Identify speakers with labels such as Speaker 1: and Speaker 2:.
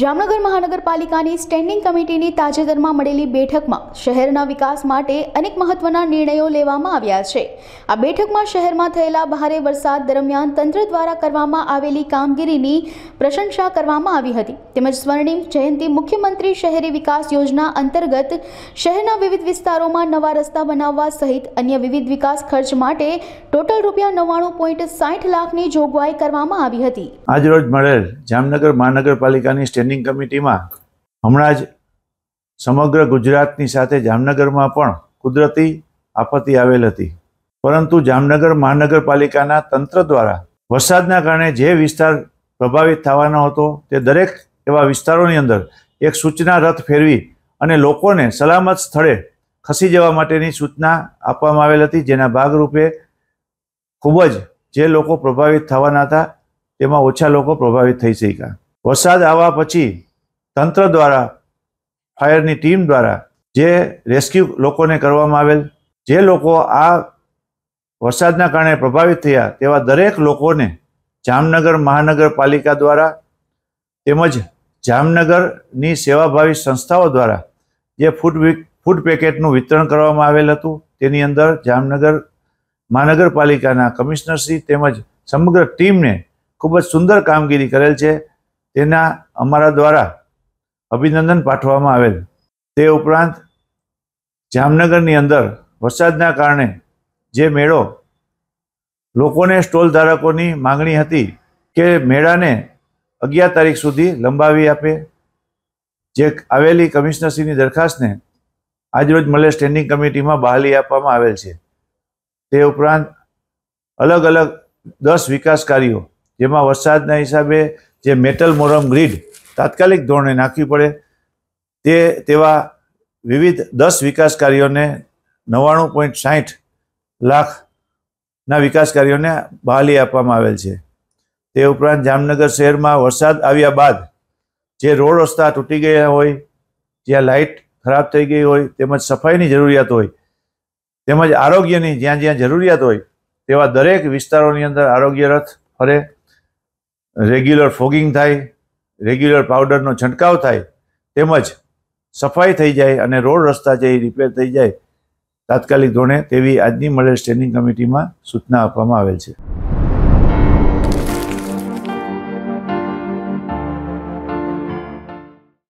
Speaker 1: જામનગર મહાનગરપાલિકાની સ્ટેન્ડિંગ કમિટીની તાજેતરમાં મળેલી બેઠકમાં શહેરના વિકાસ માટે અનેક મહત્વના નિર્ણયો લેવામાં આવ્યા છે આ બેઠકમાં શહેરમાં થયેલા ભારે વરસાદ દરમિયાન તંત્ર દ્વારા કરવામાં આવેલી કામગીરીની પ્રશંસા કરવામાં આવી હતી તેમજ સ્વર્ણિમ જયંતિ મુખ્યમંત્રી શહેરી વિકાસ યોજના અંતર્ગત શહેરના વિવિધ વિસ્તારોમાં નવા રસ્તા બનાવવા સહિત અન્ય વિવિધ વિકાસ ખર્ચ માટે ટોટલ રૂપિયા નવ્વાણું પોઈન્ટ સાઠ લાખની જોગવાઈ કરવામાં આવી હતી
Speaker 2: આજરોજ મળેલ જામનગર મહાનગરપાલિકાની સ્ટેન્ડિંગ કમિટીમાં હમણાં જ સમગ્ર ગુજરાતની સાથે જામનગરમાં પણ કુદરતી આપત્તિ આવેલ હતી પરંતુ જામનગર મહાનગરપાલિકાના તંત્ર દ્વારા વરસાદના કારણે જે વિસ્તાર પ્રભાવિત થવાનો હતો તે દરેક એવા વિસ્તારોની અંદર એક સૂચના રથ ફેરવી અને લોકોને સલામત સ્થળે ખસી જવા માટેની સૂચના આપવામાં આવેલ હતી જેના ભાગરૂપે ખૂબ જ જે લોકો પ્રભાવિત થવાના હતા તેમાં ઓછા લોકો પ્રભાવિત થઈ શક્યા વરસાદ આવવા પછી તંત્ર દ્વારા ફાયરની ટીમ દ્વારા જે રેસ્ક્યુ લોકોને કરવામાં આવેલ જે લોકો આ વરસાદના કારણે પ્રભાવિત થયા તેવા દરેક લોકોને જામનગર મહાનગરપાલિકા દ્વારા તેમજ જામનગરની સેવાભાવી સંસ્થાઓ દ્વારા જે ફૂડ ફૂડ પેકેટનું વિતરણ કરવામાં આવેલ હતું તેની અંદર જામનગર મહાનગરપાલિકાના કમિશનરશ્રી તેમજ સમગ્ર ટીમને ખૂબ જ સુંદર કામગીરી કરેલ છે તેના અમારા દ્વારા અભિનંદન પાઠવવામાં આવેલ તે ઉપરાંત જામનગરની અંદર વરસાદના કારણે જે મેળો લોકોને સ્ટોલ ધારકોની માગણી હતી કે મેળાને અગિયાર તારીખ સુધી લંબાવી આપે જે આવેલી કમિશનરશ્રીની દરખાસ્તને આજરોજ મળે સ્ટેન્ડિંગ કમિટીમાં બહાલી આપવામાં આવેલ છે તે ઉપરાંત અલગ અલગ દસ વિકાસ કાર્યો જેમાં વરસાદના હિસાબે જે મેટલ મોરમ ગ્રીડ તાત્કાલિક ધોરણે નાખવી પડે તે તેવા વિવિધ દસ વિકાસ કાર્યોને નવ્વાણું પોઈન્ટ સાહીઠ લાખના વિકાસ કાર્યોને બહાલી આપવામાં આવેલ છે તે ઉપરાંત જામનગર શહેરમાં વરસાદ આવ્યા બાદ જે રોડ રસ્તા તૂટી ગયા હોય જ્યાં લાઇટ ખરાબ થઈ ગઈ હોય તેમજ સફાઈની જરૂરિયાત હોય તેમજ આરોગ્યની જ્યાં જ્યાં જરૂરિયાત હોય તેવા દરેક વિસ્તારોની અંદર આરોગ્ય રથ ફરે રેગ્યુલર ફોગિંગ થાય રેગ્યુલર પાવડરનો છંટકાવ થાય તેમજ સફાઈ થઈ જાય અને રોડ રસ્તા જે રિપેર થઈ જાય તાત્કાલિક ધોરણે તેવી આજની મળેલ સ્ટેન્ડિંગ કમિટીમાં સૂચના આપવામાં આવેલ છે